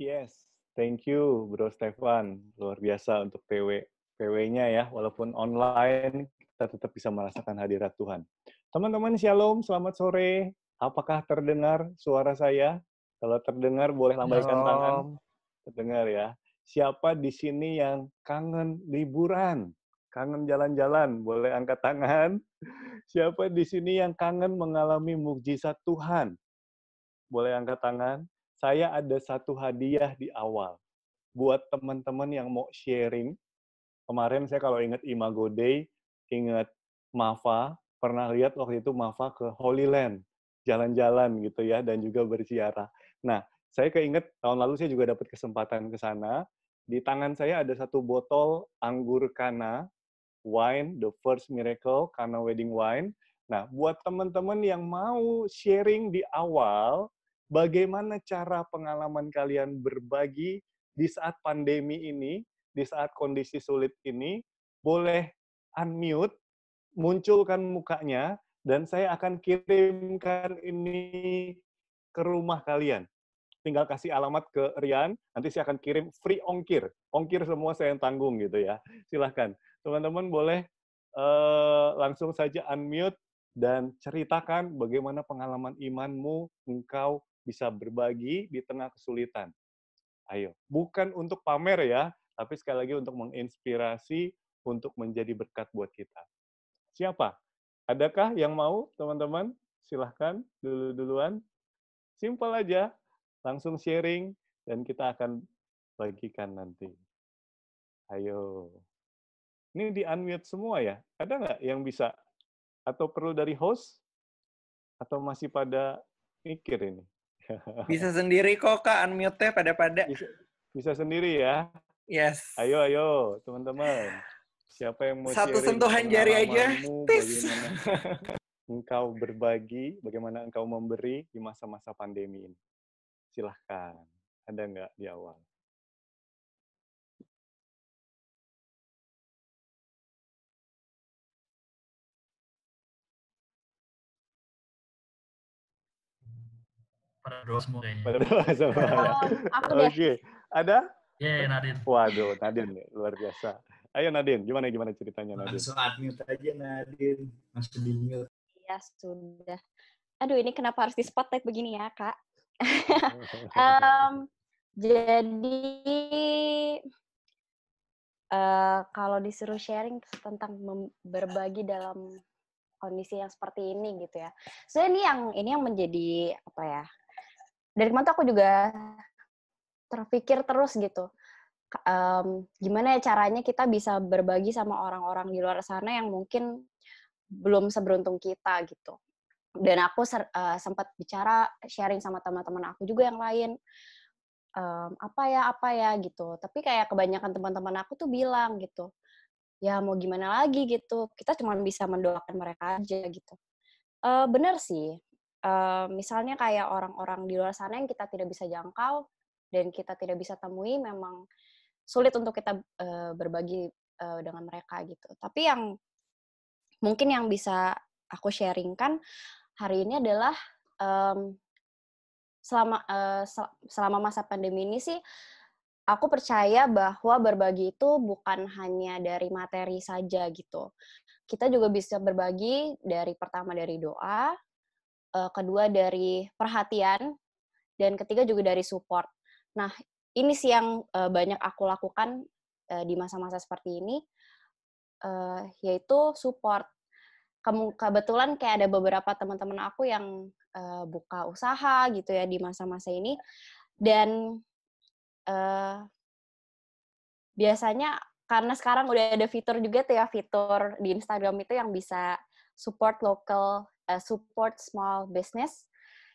Yes, thank you Bro Stefan. Luar biasa untuk PW PW-nya ya, walaupun online kita tetap bisa merasakan hadirat Tuhan. Teman-teman Shalom, selamat sore. Apakah terdengar suara saya? Kalau terdengar boleh lambaikan shalom. tangan. Terdengar ya. Siapa di sini yang kangen liburan? Kangen jalan-jalan, boleh angkat tangan. Siapa di sini yang kangen mengalami mukjizat Tuhan? Boleh angkat tangan saya ada satu hadiah di awal buat teman-teman yang mau sharing. Kemarin saya kalau ingat Imago Day, ingat Mafa, pernah lihat waktu itu Mafa ke Holy Land, jalan-jalan gitu ya, dan juga berziarah. Nah, saya keinget tahun lalu saya juga dapat kesempatan ke sana. Di tangan saya ada satu botol anggur kana, wine, the first miracle, kana wedding wine. Nah, buat teman-teman yang mau sharing di awal, bagaimana cara pengalaman kalian berbagi di saat pandemi ini, di saat kondisi sulit ini, boleh unmute, munculkan mukanya, dan saya akan kirimkan ini ke rumah kalian. Tinggal kasih alamat ke Rian, nanti saya akan kirim free ongkir. Ongkir semua saya yang tanggung gitu ya. Silahkan. Teman-teman boleh uh, langsung saja unmute dan ceritakan bagaimana pengalaman imanmu engkau bisa berbagi di tengah kesulitan. Ayo, bukan untuk pamer ya, tapi sekali lagi untuk menginspirasi untuk menjadi berkat buat kita. Siapa? Adakah yang mau, teman-teman? Silahkan dulu-duluan. Simpel aja, langsung sharing, dan kita akan bagikan nanti. Ayo. Ini di-unmute semua ya? Ada nggak yang bisa? Atau perlu dari host? Atau masih pada mikir ini? Bisa sendiri kok Kak unmute pada-pada. Bisa, bisa sendiri ya. Yes. Ayo ayo teman-teman. Siapa yang mau Satu sentuhan jari aja. engkau berbagi, bagaimana engkau memberi di masa-masa pandemi ini. Silahkan. Ada nggak di awal? Pada doa semua Pada doa semua. Oke. Okay. Ada? Iya, yeah, Nadine. Waduh, Nadine luar biasa. Ayo Nadine, gimana gimana ceritanya Nadine? Langsung admit aja Nadine, langsung di mute. Ya sudah. Aduh, ini kenapa harus di spotlight begini ya, Kak? um, jadi uh, kalau disuruh sharing tentang berbagi dalam kondisi yang seperti ini gitu ya. So ini yang ini yang menjadi apa ya? dari kemarin aku juga terpikir terus gitu um, gimana ya caranya kita bisa berbagi sama orang-orang di luar sana yang mungkin belum seberuntung kita gitu dan aku ser, uh, sempat bicara sharing sama teman-teman aku juga yang lain um, apa ya apa ya gitu tapi kayak kebanyakan teman-teman aku tuh bilang gitu ya mau gimana lagi gitu kita cuma bisa mendoakan mereka aja gitu uh, bener sih misalnya kayak orang-orang di luar sana yang kita tidak bisa jangkau dan kita tidak bisa temui memang sulit untuk kita berbagi dengan mereka gitu. Tapi yang mungkin yang bisa aku sharingkan hari ini adalah um, selama uh, sel selama masa pandemi ini sih aku percaya bahwa berbagi itu bukan hanya dari materi saja gitu. Kita juga bisa berbagi dari pertama dari doa, Eh, kedua dari perhatian, dan ketiga juga dari support. Nah, ini sih yang eh, banyak aku lakukan eh, di masa-masa seperti ini, yaitu support. kebetulan kayak ada beberapa teman-teman aku yang buka usaha gitu ya di masa-masa ini, dan biasanya karena sekarang udah ada fitur juga tuh ya fitur di Instagram itu yang bisa support local uh, support small business.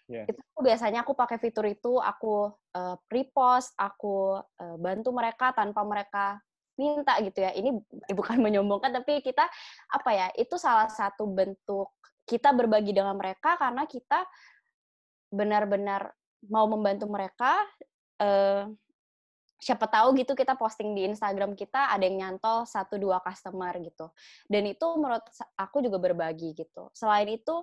Yeah. Itu biasanya aku pakai fitur itu, aku uh, repost, aku uh, bantu mereka tanpa mereka minta gitu ya. Ini bukan menyombongkan tapi kita apa ya? Itu salah satu bentuk kita berbagi dengan mereka karena kita benar-benar mau membantu mereka uh, siapa tahu gitu kita posting di Instagram kita ada yang nyantol satu dua customer gitu dan itu menurut aku juga berbagi gitu selain itu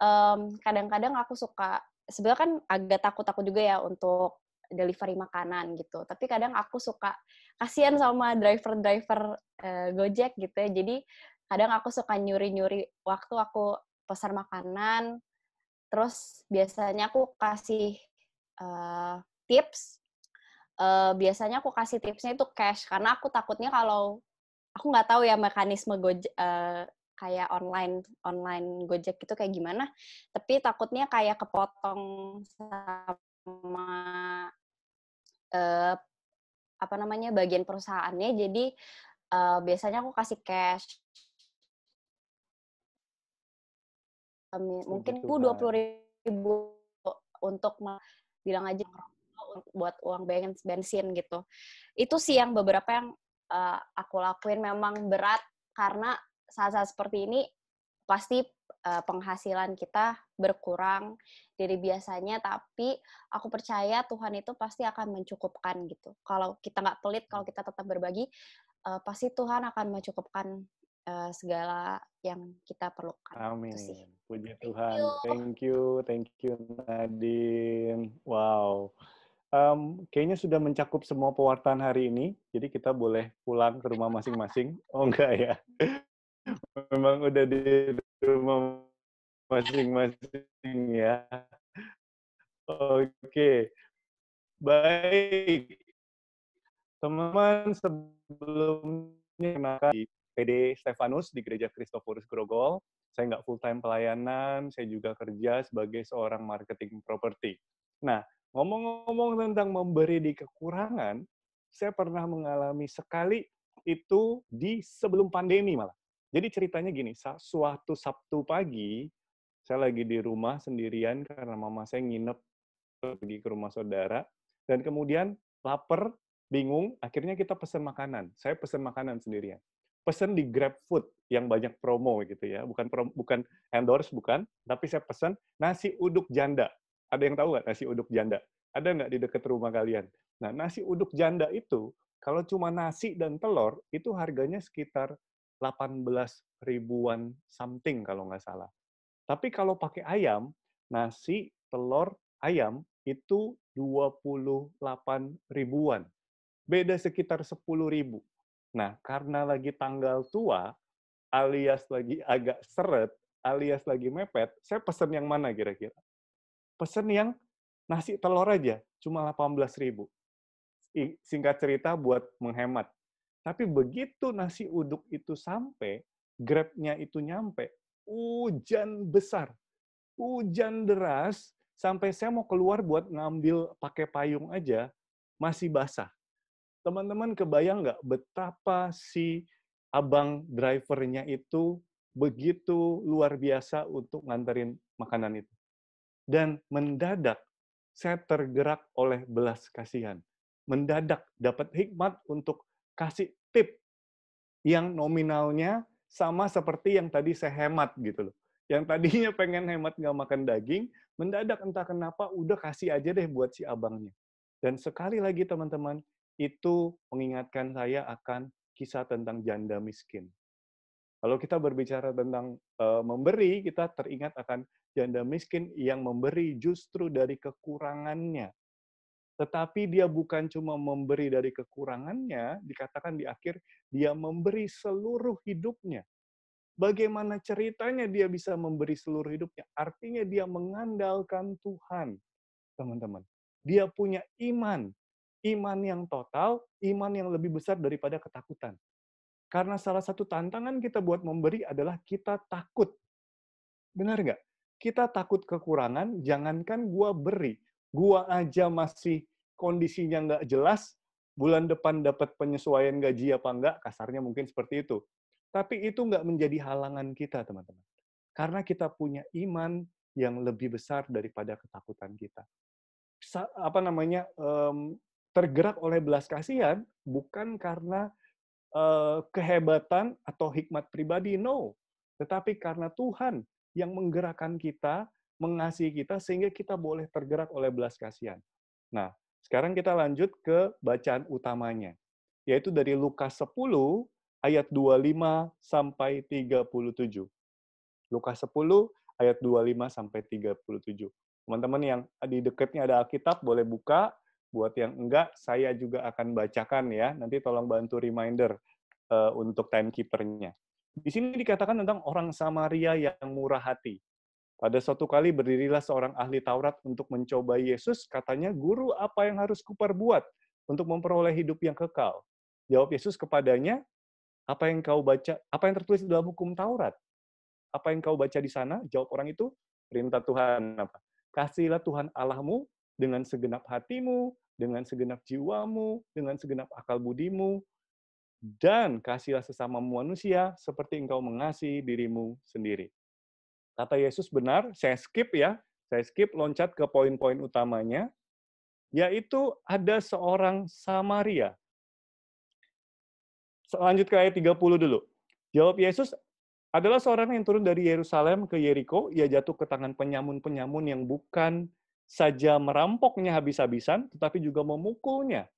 kadang kadang-kadang aku suka sebenarnya kan agak takut-takut juga ya untuk delivery makanan gitu tapi kadang aku suka kasihan sama driver-driver uh, Gojek gitu ya jadi kadang aku suka nyuri-nyuri waktu aku pesan makanan terus biasanya aku kasih uh, tips uh, biasanya aku kasih tipsnya itu cash karena aku takutnya kalau aku nggak tahu ya mekanisme Gojek uh, kayak online online Gojek itu kayak gimana, tapi takutnya kayak kepotong sama uh, apa namanya bagian perusahaannya, jadi uh, biasanya aku kasih cash. Um, mungkin aku kan. dua ribu untuk bilang aja buat uang bensin gitu itu sih yang beberapa yang uh, aku lakuin memang berat karena saat-saat seperti ini pasti uh, penghasilan kita berkurang dari biasanya tapi aku percaya Tuhan itu pasti akan mencukupkan gitu kalau kita nggak pelit kalau kita tetap berbagi uh, pasti Tuhan akan mencukupkan segala yang kita perlukan. Amin. Puji Tuhan. Thank you, thank you, thank you Nadine. Wow kayaknya sudah mencakup semua pewartaan hari ini. Jadi kita boleh pulang ke rumah masing-masing. Oh enggak ya. Memang udah di rumah masing-masing ya. Oke. Baik. Teman-teman sebelumnya kenalkan di PD Stefanus di Gereja Kristoforus Grogol. Saya nggak full time pelayanan, saya juga kerja sebagai seorang marketing properti. Nah, Ngomong-ngomong tentang memberi di kekurangan, saya pernah mengalami sekali itu di sebelum pandemi malah. Jadi ceritanya gini, suatu Sabtu pagi, saya lagi di rumah sendirian karena mama saya nginep pergi ke rumah saudara. Dan kemudian lapar, bingung, akhirnya kita pesen makanan. Saya pesen makanan sendirian. pesen di GrabFood yang banyak promo gitu ya. Bukan bukan endorse, bukan. Tapi saya pesen nasi uduk janda. Ada yang tahu nggak nasi uduk janda? Ada nggak di dekat rumah kalian? Nah, nasi uduk janda itu, kalau cuma nasi dan telur, itu harganya sekitar 18 ribuan something kalau nggak salah. Tapi kalau pakai ayam, nasi, telur, ayam, itu 28 ribuan. Beda sekitar 10 ribu. Nah, karena lagi tanggal tua, alias lagi agak seret, alias lagi mepet, saya pesen yang mana kira-kira? pesen yang nasi telur aja, cuma 18 ribu. Singkat cerita buat menghemat. Tapi begitu nasi uduk itu sampai, grabnya itu nyampe, hujan besar, hujan deras, sampai saya mau keluar buat ngambil pakai payung aja, masih basah. Teman-teman kebayang nggak betapa si abang drivernya itu begitu luar biasa untuk nganterin makanan itu dan mendadak saya tergerak oleh belas kasihan. Mendadak dapat hikmat untuk kasih tip yang nominalnya sama seperti yang tadi saya hemat gitu loh. Yang tadinya pengen hemat nggak makan daging, mendadak entah kenapa udah kasih aja deh buat si abangnya. Dan sekali lagi teman-teman, itu mengingatkan saya akan kisah tentang janda miskin. Kalau kita berbicara tentang uh, memberi, kita teringat akan janda miskin yang memberi justru dari kekurangannya. Tetapi dia bukan cuma memberi dari kekurangannya, dikatakan di akhir, dia memberi seluruh hidupnya. Bagaimana ceritanya dia bisa memberi seluruh hidupnya? Artinya dia mengandalkan Tuhan, teman-teman. Dia punya iman, iman yang total, iman yang lebih besar daripada ketakutan. Karena salah satu tantangan kita buat memberi adalah kita takut. Benar nggak? kita takut kekurangan, jangankan gua beri, gua aja masih kondisinya nggak jelas, bulan depan dapat penyesuaian gaji apa enggak, kasarnya mungkin seperti itu. Tapi itu nggak menjadi halangan kita, teman-teman. Karena kita punya iman yang lebih besar daripada ketakutan kita. Apa namanya, um, tergerak oleh belas kasihan bukan karena uh, kehebatan atau hikmat pribadi, no. Tetapi karena Tuhan yang menggerakkan kita, mengasihi kita, sehingga kita boleh tergerak oleh belas kasihan. Nah, sekarang kita lanjut ke bacaan utamanya, yaitu dari Lukas 10 ayat 25 sampai 37. Lukas 10 ayat 25 sampai 37. Teman-teman yang di dekatnya ada Alkitab boleh buka, buat yang enggak saya juga akan bacakan ya. Nanti tolong bantu reminder uh, untuk timekeeper-nya. Di sini dikatakan tentang orang Samaria yang murah hati. Pada suatu kali berdirilah seorang ahli Taurat untuk mencoba Yesus, katanya, "Guru, apa yang harus kuperbuat untuk memperoleh hidup yang kekal?" Jawab Yesus kepadanya, "Apa yang kau baca, apa yang tertulis dalam hukum Taurat? Apa yang kau baca di sana?" Jawab orang itu, "Perintah Tuhan apa? Kasihilah Tuhan Allahmu dengan segenap hatimu, dengan segenap jiwamu, dengan segenap akal budimu, dan kasihlah sesama manusia seperti engkau mengasihi dirimu sendiri. Kata Yesus benar, saya skip ya, saya skip loncat ke poin-poin utamanya, yaitu ada seorang Samaria. Lanjut ke ayat 30 dulu. Jawab Yesus, adalah seorang yang turun dari Yerusalem ke Yeriko, ia jatuh ke tangan penyamun-penyamun yang bukan saja merampoknya habis-habisan, tetapi juga memukulnya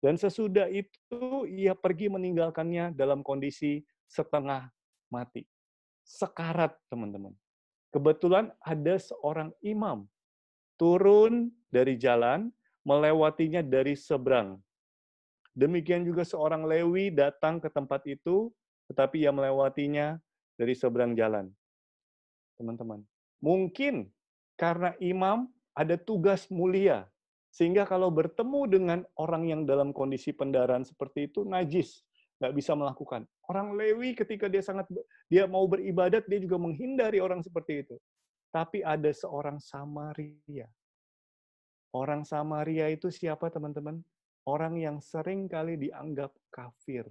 dan sesudah itu ia pergi meninggalkannya dalam kondisi setengah mati. Sekarat, teman-teman. Kebetulan ada seorang imam turun dari jalan, melewatinya dari seberang. Demikian juga seorang Lewi datang ke tempat itu, tetapi ia melewatinya dari seberang jalan. Teman-teman, mungkin karena imam ada tugas mulia sehingga kalau bertemu dengan orang yang dalam kondisi pendarahan seperti itu, najis, nggak bisa melakukan. Orang Lewi ketika dia sangat dia mau beribadat, dia juga menghindari orang seperti itu. Tapi ada seorang Samaria. Orang Samaria itu siapa teman-teman? Orang yang sering kali dianggap kafir.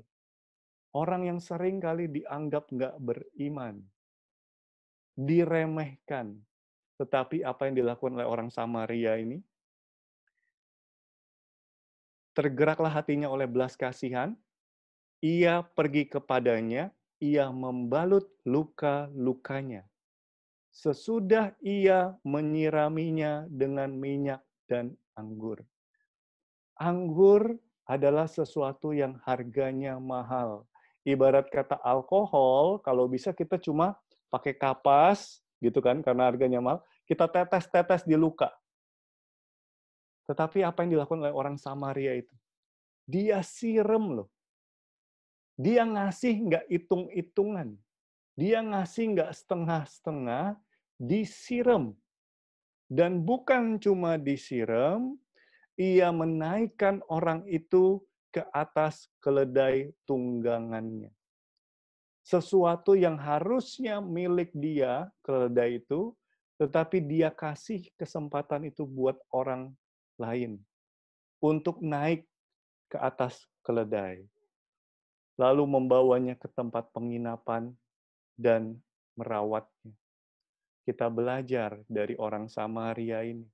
Orang yang sering kali dianggap nggak beriman. Diremehkan. Tetapi apa yang dilakukan oleh orang Samaria ini? Tergeraklah hatinya oleh belas kasihan. Ia pergi kepadanya, ia membalut luka-lukanya. Sesudah ia menyiraminya dengan minyak dan anggur. Anggur adalah sesuatu yang harganya mahal. Ibarat kata alkohol, kalau bisa kita cuma pakai kapas, gitu kan, karena harganya mahal, kita tetes-tetes di luka. Tetapi apa yang dilakukan oleh orang Samaria itu? Dia sirem loh. Dia ngasih nggak hitung-hitungan. Dia ngasih nggak setengah-setengah, disiram. Dan bukan cuma disiram, ia menaikkan orang itu ke atas keledai tunggangannya. Sesuatu yang harusnya milik dia, keledai itu, tetapi dia kasih kesempatan itu buat orang lain untuk naik ke atas keledai, lalu membawanya ke tempat penginapan dan merawatnya. Kita belajar dari orang Samaria ini,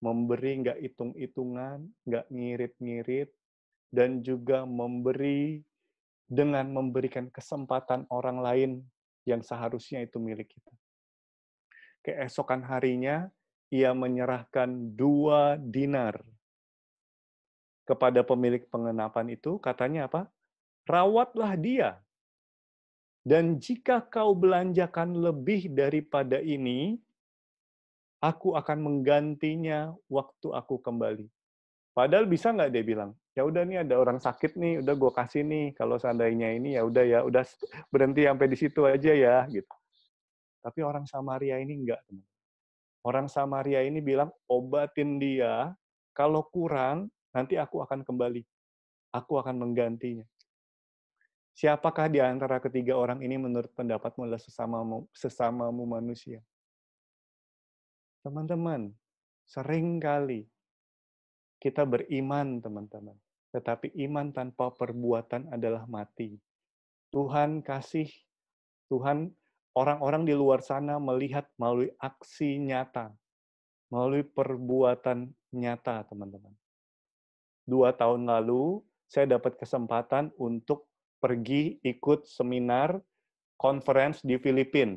memberi nggak hitung-hitungan, nggak ngirit-ngirit, dan juga memberi dengan memberikan kesempatan orang lain yang seharusnya itu milik kita. Keesokan harinya, ia menyerahkan dua dinar kepada pemilik pengenapan itu, katanya apa? Rawatlah dia. Dan jika kau belanjakan lebih daripada ini, aku akan menggantinya waktu aku kembali. Padahal bisa nggak dia bilang, ya udah nih ada orang sakit nih, udah gue kasih nih, kalau seandainya ini ya udah ya, udah berhenti sampai di situ aja ya, gitu. Tapi orang Samaria ini enggak, teman Orang Samaria ini bilang, obatin dia, kalau kurang, nanti aku akan kembali. Aku akan menggantinya. Siapakah di antara ketiga orang ini menurut pendapatmu adalah sesamamu, sesamamu manusia? Teman-teman, seringkali kita beriman, teman-teman. Tetapi iman tanpa perbuatan adalah mati. Tuhan kasih, Tuhan orang-orang di luar sana melihat melalui aksi nyata, melalui perbuatan nyata, teman-teman. Dua tahun lalu, saya dapat kesempatan untuk pergi ikut seminar conference di Filipina.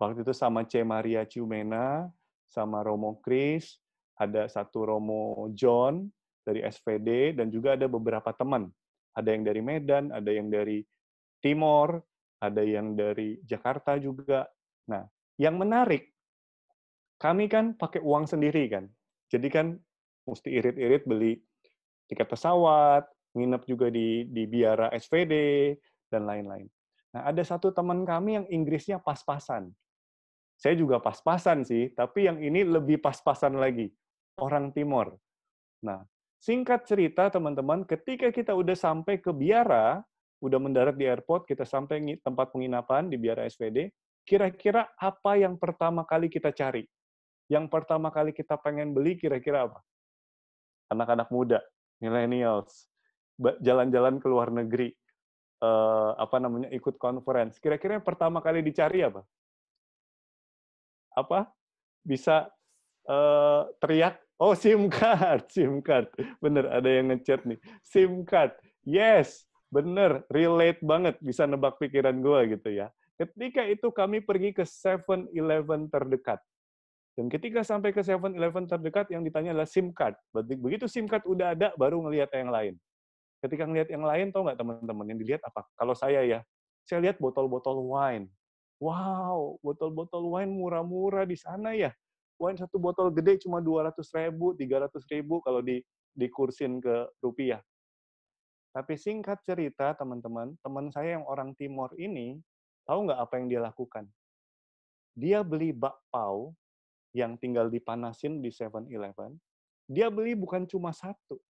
Waktu itu sama C. Maria Ciumena, sama Romo Chris, ada satu Romo John dari SVD, dan juga ada beberapa teman. Ada yang dari Medan, ada yang dari Timor, ada yang dari Jakarta juga. Nah, yang menarik, kami kan pakai uang sendiri kan. Jadi kan mesti irit-irit beli tiket pesawat, nginep juga di, di biara SVD, dan lain-lain. Nah, ada satu teman kami yang Inggrisnya pas-pasan. Saya juga pas-pasan sih, tapi yang ini lebih pas-pasan lagi. Orang Timor. Nah, singkat cerita teman-teman, ketika kita udah sampai ke biara, udah mendarat di airport, kita sampai tempat penginapan di biara SPD, kira-kira apa yang pertama kali kita cari? Yang pertama kali kita pengen beli kira-kira apa? Anak-anak muda, millennials, jalan-jalan ke luar negeri, eh, apa namanya ikut conference. Kira-kira yang pertama kali dicari apa? Apa? Bisa eh, teriak, oh SIM card, SIM card. Bener, ada yang ngechat nih. SIM card, yes bener, relate banget, bisa nebak pikiran gue gitu ya. Ketika itu kami pergi ke 7-Eleven terdekat. Dan ketika sampai ke 7-Eleven terdekat, yang ditanya adalah SIM card. Begitu SIM card udah ada, baru ngelihat yang lain. Ketika ngelihat yang lain, tau nggak teman-teman yang dilihat apa? Kalau saya ya, saya lihat botol-botol wine. Wow, botol-botol wine murah-murah di sana ya. Wine satu botol gede cuma 200 ribu, 300 ribu kalau di, dikursin ke rupiah. Tapi singkat cerita, teman-teman, teman saya yang orang Timor ini, tahu nggak apa yang dia lakukan? Dia beli bakpao yang tinggal dipanasin di 7-Eleven. Dia beli bukan cuma satu.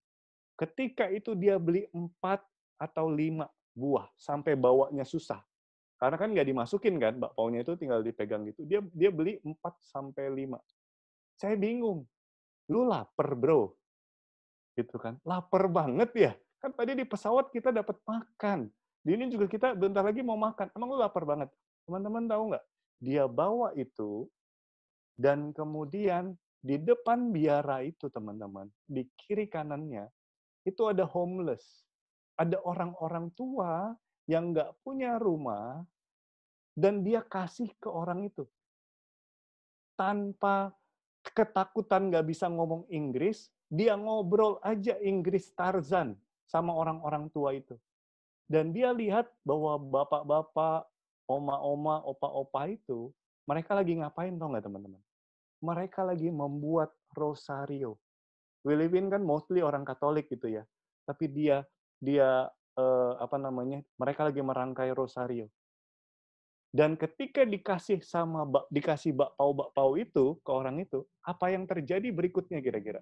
Ketika itu dia beli empat atau lima buah, sampai bawanya susah. Karena kan nggak dimasukin kan, bakpaunya itu tinggal dipegang gitu. Dia dia beli empat sampai lima Saya bingung. Lu lapar, bro. Gitu kan. Lapar banget ya Kan tadi di pesawat kita dapat makan. Di ini juga kita bentar lagi mau makan. Emang lu lapar banget? Teman-teman tahu nggak? Dia bawa itu dan kemudian di depan biara itu teman-teman, di kiri kanannya itu ada homeless. Ada orang-orang tua yang nggak punya rumah dan dia kasih ke orang itu tanpa ketakutan nggak bisa ngomong Inggris, dia ngobrol aja Inggris Tarzan sama orang-orang tua itu. Dan dia lihat bahwa bapak-bapak, oma-oma, opa-opa itu, mereka lagi ngapain tau nggak teman-teman? Mereka lagi membuat rosario. We kan mostly orang Katolik gitu ya. Tapi dia dia eh, apa namanya? Mereka lagi merangkai rosario. Dan ketika dikasih sama dikasih bakpao-bakpao itu ke orang itu, apa yang terjadi berikutnya kira-kira?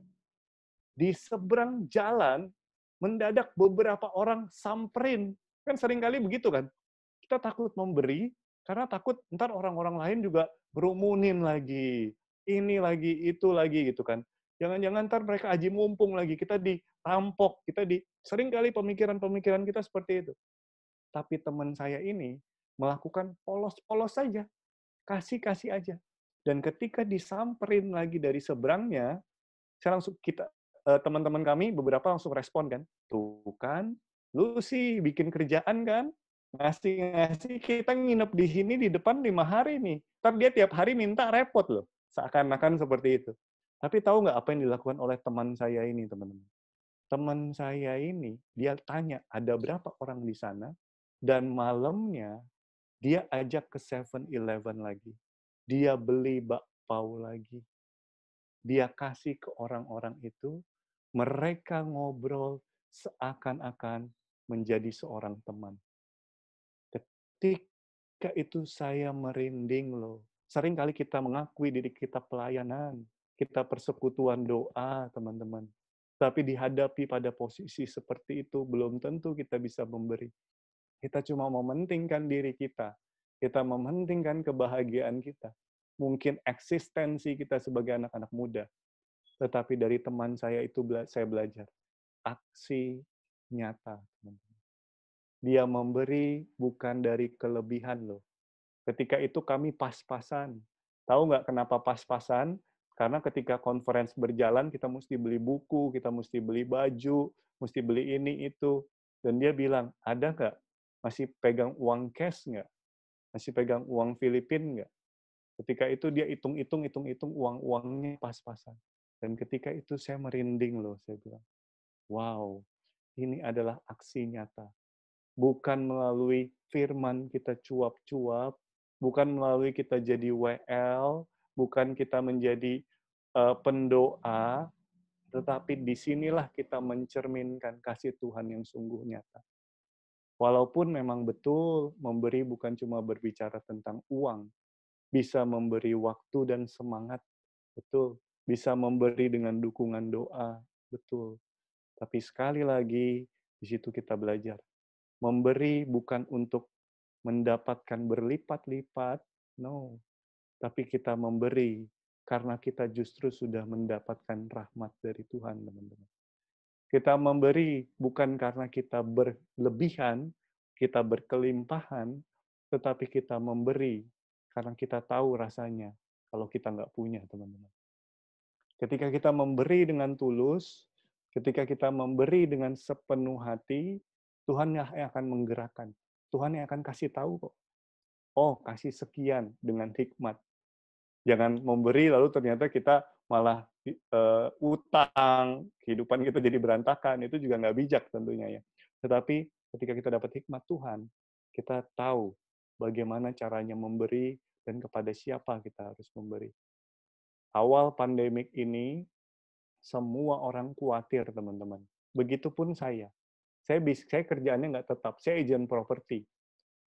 Di seberang jalan mendadak beberapa orang samperin. Kan seringkali begitu kan. Kita takut memberi, karena takut ntar orang-orang lain juga berumunin lagi. Ini lagi, itu lagi gitu kan. Jangan-jangan ntar mereka aji mumpung lagi. Kita ditampok, kita di... Seringkali pemikiran-pemikiran kita seperti itu. Tapi teman saya ini melakukan polos-polos saja. Kasih-kasih aja. Dan ketika disamperin lagi dari seberangnya, saya langsung kita Eh, teman-teman kami beberapa langsung respon kan, tuh kan, lu sih bikin kerjaan kan, ngasih-ngasih kita nginep di sini di depan lima hari nih. tapi dia tiap hari minta repot loh. Seakan-akan seperti itu. Tapi tahu nggak apa yang dilakukan oleh teman saya ini, teman-teman? Teman saya ini, dia tanya ada berapa orang di sana, dan malamnya dia ajak ke 7-Eleven lagi. Dia beli bakpao lagi. Dia kasih ke orang-orang itu, mereka ngobrol seakan-akan menjadi seorang teman. Ketika itu saya merinding loh. Sering kali kita mengakui diri kita pelayanan, kita persekutuan doa, teman-teman. Tapi dihadapi pada posisi seperti itu, belum tentu kita bisa memberi. Kita cuma mementingkan diri kita. Kita mementingkan kebahagiaan kita. Mungkin eksistensi kita sebagai anak-anak muda tetapi dari teman saya itu saya belajar aksi nyata. Dia memberi bukan dari kelebihan loh. Ketika itu kami pas-pasan. Tahu nggak kenapa pas-pasan? Karena ketika konferensi berjalan, kita mesti beli buku, kita mesti beli baju, mesti beli ini, itu. Dan dia bilang, ada nggak? Masih pegang uang cash nggak? Masih pegang uang Filipin nggak? Ketika itu dia hitung-hitung, hitung-hitung uang-uangnya pas-pasan. Dan ketika itu saya merinding loh, saya bilang, wow, ini adalah aksi nyata. Bukan melalui firman kita cuap-cuap, bukan melalui kita jadi WL, bukan kita menjadi uh, pendoa, tetapi disinilah kita mencerminkan kasih Tuhan yang sungguh nyata. Walaupun memang betul memberi bukan cuma berbicara tentang uang, bisa memberi waktu dan semangat, betul bisa memberi dengan dukungan doa, betul. Tapi sekali lagi, di situ kita belajar. Memberi bukan untuk mendapatkan berlipat-lipat, no. Tapi kita memberi karena kita justru sudah mendapatkan rahmat dari Tuhan, teman-teman. Kita memberi bukan karena kita berlebihan, kita berkelimpahan, tetapi kita memberi karena kita tahu rasanya kalau kita nggak punya, teman-teman. Ketika kita memberi dengan tulus, ketika kita memberi dengan sepenuh hati, Tuhan yang akan menggerakkan. Tuhan yang akan kasih tahu kok. Oh, kasih sekian dengan hikmat. Jangan memberi lalu ternyata kita malah uh, utang, kehidupan kita jadi berantakan, itu juga nggak bijak tentunya ya. Tetapi ketika kita dapat hikmat Tuhan, kita tahu bagaimana caranya memberi dan kepada siapa kita harus memberi awal pandemik ini semua orang khawatir teman-teman. Begitupun saya. Saya bis, saya kerjaannya nggak tetap. Saya agent properti.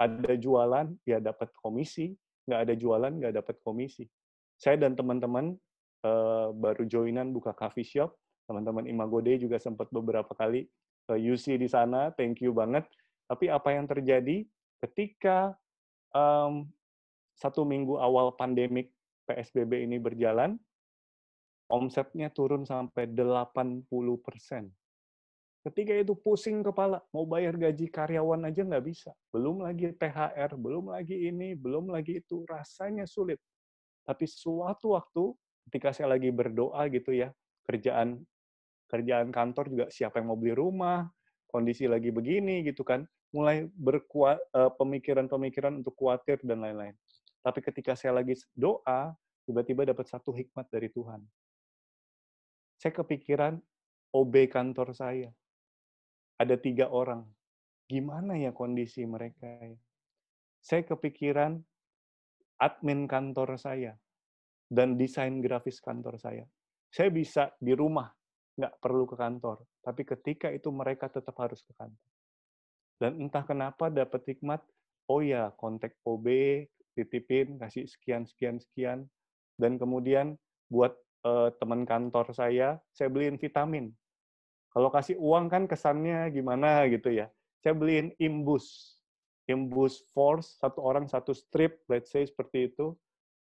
Ada jualan, ya dapat komisi. Nggak ada jualan, nggak dapat komisi. Saya dan teman-teman eh, baru joinan buka coffee shop. Teman-teman Imago Day juga sempat beberapa kali eh, UC di sana. Thank you banget. Tapi apa yang terjadi ketika um, satu minggu awal pandemik PSBB ini berjalan, omsetnya turun sampai 80 persen. Ketika itu pusing kepala, mau bayar gaji karyawan aja nggak bisa. Belum lagi THR, belum lagi ini, belum lagi itu. Rasanya sulit. Tapi suatu waktu, ketika saya lagi berdoa gitu ya, kerjaan kerjaan kantor juga siapa yang mau beli rumah, kondisi lagi begini gitu kan, mulai berkuat eh, pemikiran-pemikiran untuk khawatir dan lain-lain. Tapi ketika saya lagi doa, tiba-tiba dapat satu hikmat dari Tuhan. Saya kepikiran OB kantor saya. Ada tiga orang. Gimana ya kondisi mereka ya? Saya kepikiran admin kantor saya dan desain grafis kantor saya. Saya bisa di rumah, nggak perlu ke kantor. Tapi ketika itu mereka tetap harus ke kantor. Dan entah kenapa dapat hikmat, oh ya kontak OB, titipin kasih sekian sekian sekian dan kemudian buat uh, teman kantor saya saya beliin vitamin kalau kasih uang kan kesannya gimana gitu ya saya beliin imbus imbus force satu orang satu strip let's say seperti itu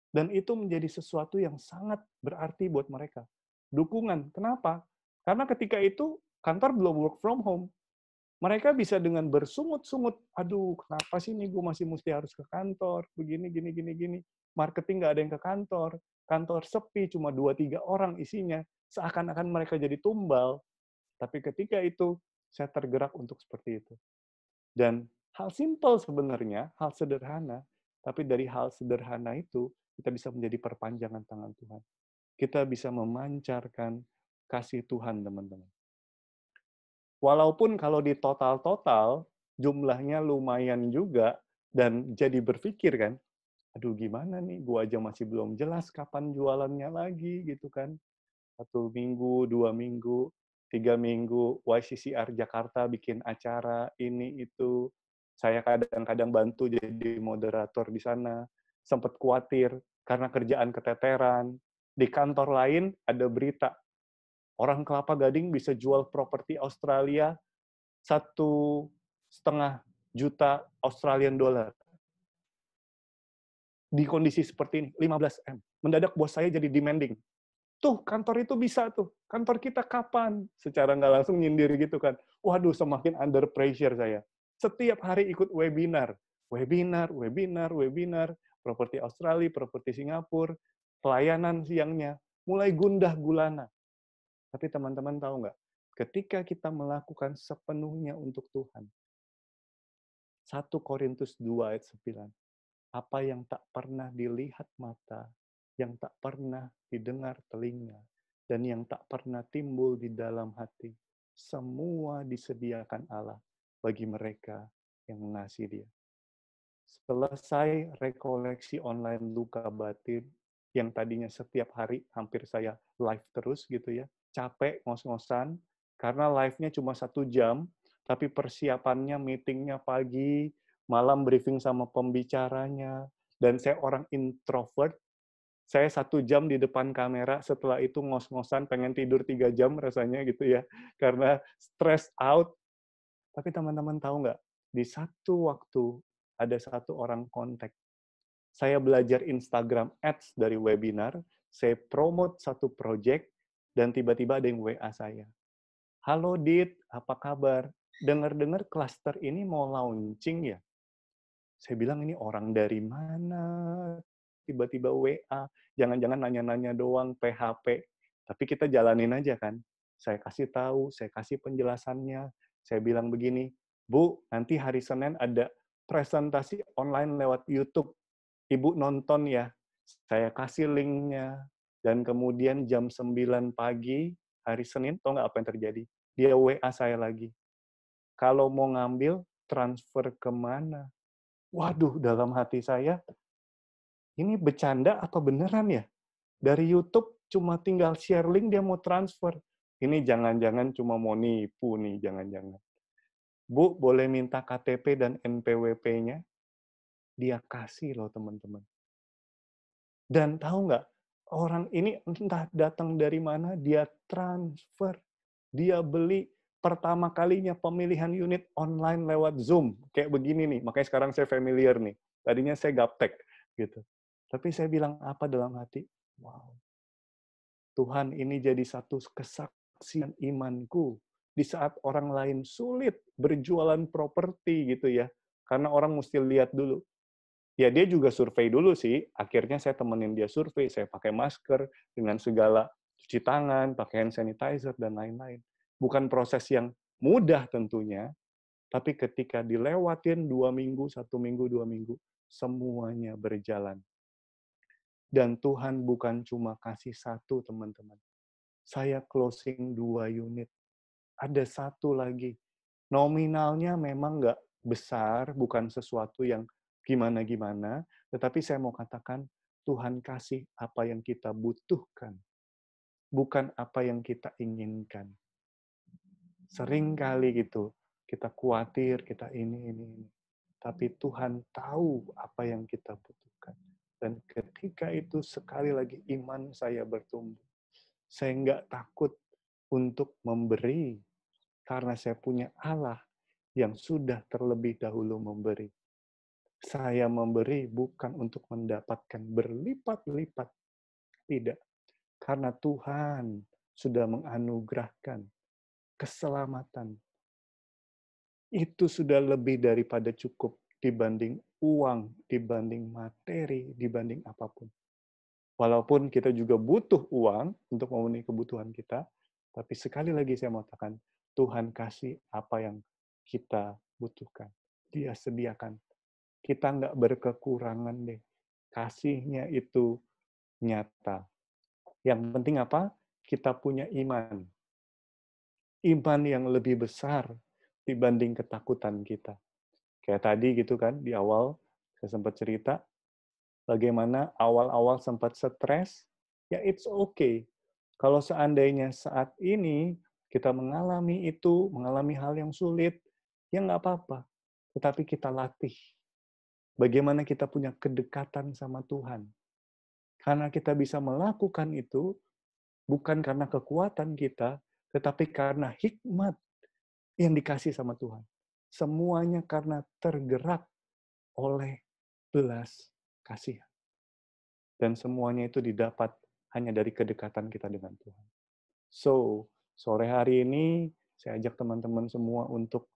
dan itu menjadi sesuatu yang sangat berarti buat mereka dukungan kenapa karena ketika itu kantor belum work from home mereka bisa dengan bersungut-sungut, aduh kenapa sih nih gue masih mesti harus ke kantor, begini, gini, gini, gini. Marketing nggak ada yang ke kantor, kantor sepi, cuma 2-3 orang isinya, seakan-akan mereka jadi tumbal. Tapi ketika itu, saya tergerak untuk seperti itu. Dan hal simpel sebenarnya, hal sederhana, tapi dari hal sederhana itu, kita bisa menjadi perpanjangan tangan Tuhan. Kita bisa memancarkan kasih Tuhan, teman-teman. Walaupun kalau di total-total jumlahnya lumayan juga dan jadi berpikir kan, aduh gimana nih, gua aja masih belum jelas kapan jualannya lagi gitu kan. Satu minggu, dua minggu, tiga minggu, YCCR Jakarta bikin acara ini itu. Saya kadang-kadang bantu jadi moderator di sana. Sempat khawatir karena kerjaan keteteran. Di kantor lain ada berita Orang Kelapa Gading bisa jual properti Australia satu setengah juta Australian dollar. Di kondisi seperti ini, 15 M. Mendadak bos saya jadi demanding. Tuh, kantor itu bisa tuh. Kantor kita kapan? Secara nggak langsung nyindir gitu kan. Waduh, semakin under pressure saya. Setiap hari ikut webinar. Webinar, webinar, webinar. Properti Australia, properti Singapura, pelayanan siangnya. Mulai gundah gulana tapi teman-teman tahu nggak? Ketika kita melakukan sepenuhnya untuk Tuhan, 1 Korintus 2 ayat 9, apa yang tak pernah dilihat mata, yang tak pernah didengar telinga, dan yang tak pernah timbul di dalam hati, semua disediakan Allah bagi mereka yang mengasihi dia. Selesai rekoleksi online luka batin yang tadinya setiap hari hampir saya live terus gitu ya capek ngos-ngosan karena live-nya cuma satu jam, tapi persiapannya, meetingnya pagi, malam briefing sama pembicaranya, dan saya orang introvert, saya satu jam di depan kamera, setelah itu ngos-ngosan, pengen tidur tiga jam rasanya gitu ya, karena stress out. Tapi teman-teman tahu nggak, di satu waktu ada satu orang kontak. Saya belajar Instagram Ads dari webinar, saya promote satu project, dan tiba-tiba ada yang WA saya. Halo Dit, apa kabar? Dengar-dengar klaster ini mau launching ya? Saya bilang ini orang dari mana? Tiba-tiba WA, jangan-jangan nanya-nanya doang PHP. Tapi kita jalanin aja kan. Saya kasih tahu, saya kasih penjelasannya. Saya bilang begini, Bu, nanti hari Senin ada presentasi online lewat YouTube. Ibu nonton ya. Saya kasih linknya, dan kemudian jam 9 pagi hari Senin, tau nggak apa yang terjadi? Dia WA saya lagi. Kalau mau ngambil, transfer kemana? Waduh, dalam hati saya, ini bercanda atau beneran ya? Dari YouTube cuma tinggal share link, dia mau transfer. Ini jangan-jangan cuma mau nipu nih, jangan-jangan. Bu, boleh minta KTP dan NPWP-nya? Dia kasih loh, teman-teman. Dan tahu nggak, orang ini entah datang dari mana, dia transfer, dia beli pertama kalinya pemilihan unit online lewat Zoom. Kayak begini nih, makanya sekarang saya familiar nih. Tadinya saya gaptek gitu. Tapi saya bilang apa dalam hati? Wow. Tuhan ini jadi satu kesaksian imanku di saat orang lain sulit berjualan properti gitu ya. Karena orang mesti lihat dulu ya dia juga survei dulu sih. Akhirnya saya temenin dia survei, saya pakai masker dengan segala cuci tangan, pakai hand sanitizer dan lain-lain. Bukan proses yang mudah tentunya, tapi ketika dilewatin dua minggu, satu minggu, dua minggu, semuanya berjalan. Dan Tuhan bukan cuma kasih satu, teman-teman. Saya closing dua unit. Ada satu lagi. Nominalnya memang nggak besar, bukan sesuatu yang gimana-gimana, tetapi saya mau katakan Tuhan kasih apa yang kita butuhkan, bukan apa yang kita inginkan. Sering kali gitu, kita khawatir, kita ini, ini, ini. Tapi Tuhan tahu apa yang kita butuhkan. Dan ketika itu sekali lagi iman saya bertumbuh. Saya nggak takut untuk memberi, karena saya punya Allah yang sudah terlebih dahulu memberi. Saya memberi bukan untuk mendapatkan berlipat-lipat. Tidak. Karena Tuhan sudah menganugerahkan keselamatan. Itu sudah lebih daripada cukup dibanding uang, dibanding materi, dibanding apapun. Walaupun kita juga butuh uang untuk memenuhi kebutuhan kita, tapi sekali lagi saya mau katakan, Tuhan kasih apa yang kita butuhkan. Dia sediakan kita nggak berkekurangan deh. Kasihnya itu nyata. Yang penting apa? Kita punya iman. Iman yang lebih besar dibanding ketakutan kita. Kayak tadi gitu kan, di awal saya sempat cerita, bagaimana awal-awal sempat stres, ya it's okay. Kalau seandainya saat ini kita mengalami itu, mengalami hal yang sulit, ya nggak apa-apa. Tetapi kita latih Bagaimana kita punya kedekatan sama Tuhan. Karena kita bisa melakukan itu bukan karena kekuatan kita, tetapi karena hikmat yang dikasih sama Tuhan. Semuanya karena tergerak oleh belas kasihan. Dan semuanya itu didapat hanya dari kedekatan kita dengan Tuhan. So, sore hari ini saya ajak teman-teman semua untuk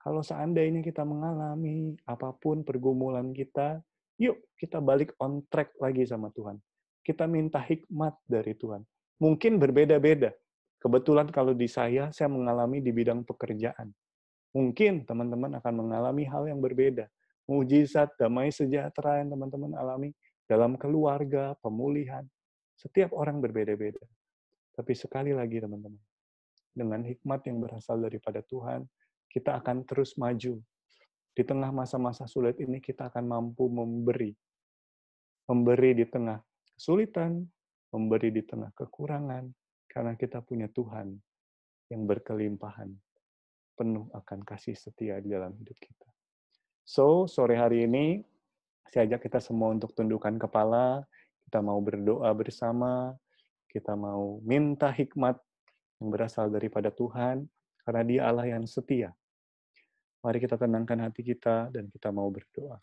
kalau seandainya kita mengalami apapun pergumulan kita, yuk kita balik on track lagi sama Tuhan. Kita minta hikmat dari Tuhan. Mungkin berbeda-beda. Kebetulan kalau di saya, saya mengalami di bidang pekerjaan. Mungkin teman-teman akan mengalami hal yang berbeda. Mujizat, damai sejahtera yang teman-teman alami dalam keluarga, pemulihan. Setiap orang berbeda-beda. Tapi sekali lagi teman-teman, dengan hikmat yang berasal daripada Tuhan, kita akan terus maju. Di tengah masa-masa sulit ini, kita akan mampu memberi. Memberi di tengah kesulitan, memberi di tengah kekurangan, karena kita punya Tuhan yang berkelimpahan, penuh akan kasih setia di dalam hidup kita. So, sore hari ini, saya ajak kita semua untuk tundukkan kepala, kita mau berdoa bersama, kita mau minta hikmat yang berasal daripada Tuhan, karena dia Allah yang setia. Mari kita tenangkan hati kita dan kita mau berdoa.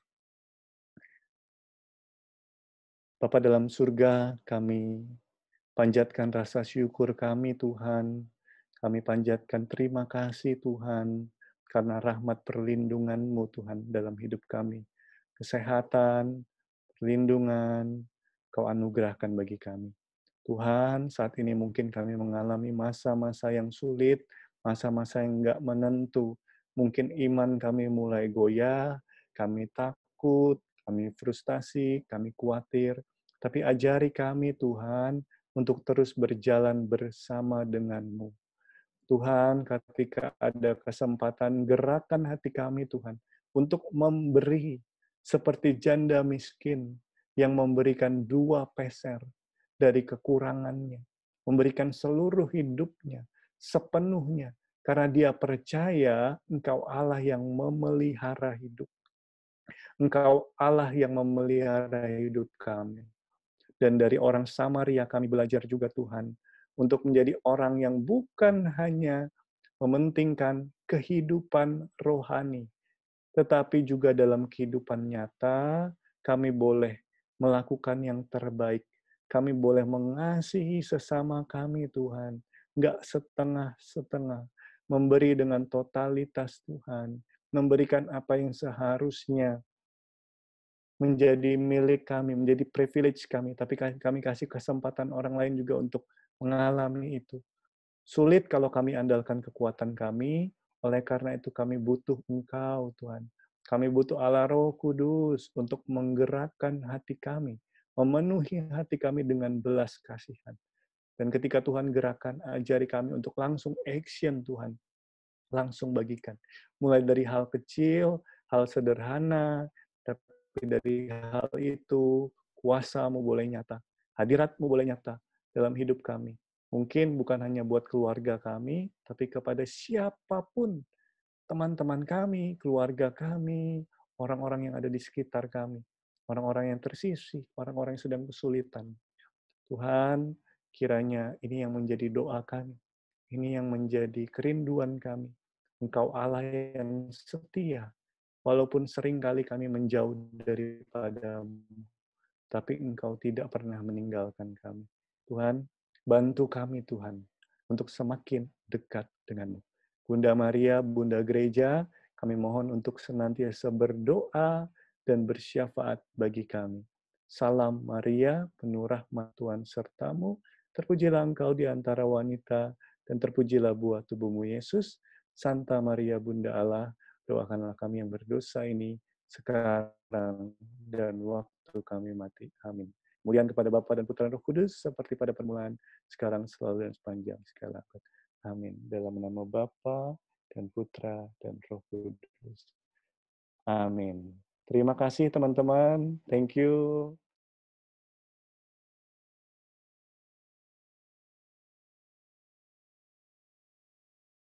Bapak dalam surga, kami panjatkan rasa syukur kami Tuhan. Kami panjatkan terima kasih Tuhan karena rahmat perlindungan-Mu Tuhan dalam hidup kami. Kesehatan, perlindungan, Kau anugerahkan bagi kami. Tuhan, saat ini mungkin kami mengalami masa-masa yang sulit, masa-masa yang enggak menentu, mungkin iman kami mulai goyah, kami takut, kami frustasi, kami khawatir. Tapi ajari kami, Tuhan, untuk terus berjalan bersama denganMu, Tuhan, ketika ada kesempatan, gerakan hati kami, Tuhan, untuk memberi seperti janda miskin yang memberikan dua peser dari kekurangannya, memberikan seluruh hidupnya, sepenuhnya, karena dia percaya engkau Allah yang memelihara hidup. Engkau Allah yang memelihara hidup kami. Dan dari orang Samaria kami belajar juga Tuhan untuk menjadi orang yang bukan hanya mementingkan kehidupan rohani, tetapi juga dalam kehidupan nyata kami boleh melakukan yang terbaik. Kami boleh mengasihi sesama kami, Tuhan. Nggak setengah-setengah memberi dengan totalitas Tuhan, memberikan apa yang seharusnya menjadi milik kami, menjadi privilege kami, tapi kami kasih kesempatan orang lain juga untuk mengalami itu. Sulit kalau kami andalkan kekuatan kami, oleh karena itu kami butuh Engkau, Tuhan. Kami butuh Allah Roh Kudus untuk menggerakkan hati kami, memenuhi hati kami dengan belas kasihan. Dan ketika Tuhan gerakan, ajari eh, kami untuk langsung action Tuhan. Langsung bagikan. Mulai dari hal kecil, hal sederhana, tapi dari hal itu kuasa kuasa-Mu boleh nyata. hadirat hadirat-Mu boleh nyata dalam hidup kami. Mungkin bukan hanya buat keluarga kami, tapi kepada siapapun teman-teman kami, keluarga kami, orang-orang yang ada di sekitar kami, orang-orang yang tersisih, orang-orang yang sedang kesulitan. Tuhan, Kiranya ini yang menjadi doa kami, ini yang menjadi kerinduan kami. Engkau Allah yang setia, walaupun seringkali kami menjauh daripadamu, tapi Engkau tidak pernah meninggalkan kami. Tuhan, bantu kami Tuhan, untuk semakin dekat denganmu. Bunda Maria, Bunda Gereja, kami mohon untuk senantiasa berdoa dan bersyafaat bagi kami. Salam Maria, penuh rahmat Tuhan sertamu, Terpujilah engkau di antara wanita, dan terpujilah buah tubuhmu, Yesus. Santa Maria, Bunda Allah, doakanlah kami yang berdosa ini, sekarang dan waktu kami mati. Amin. Kemudian kepada Bapa dan Putra dan Roh Kudus, seperti pada permulaan, sekarang, selalu, dan sepanjang segala abad. Amin. Dalam nama Bapa dan Putra dan Roh Kudus. Amin. Terima kasih teman-teman. Thank you.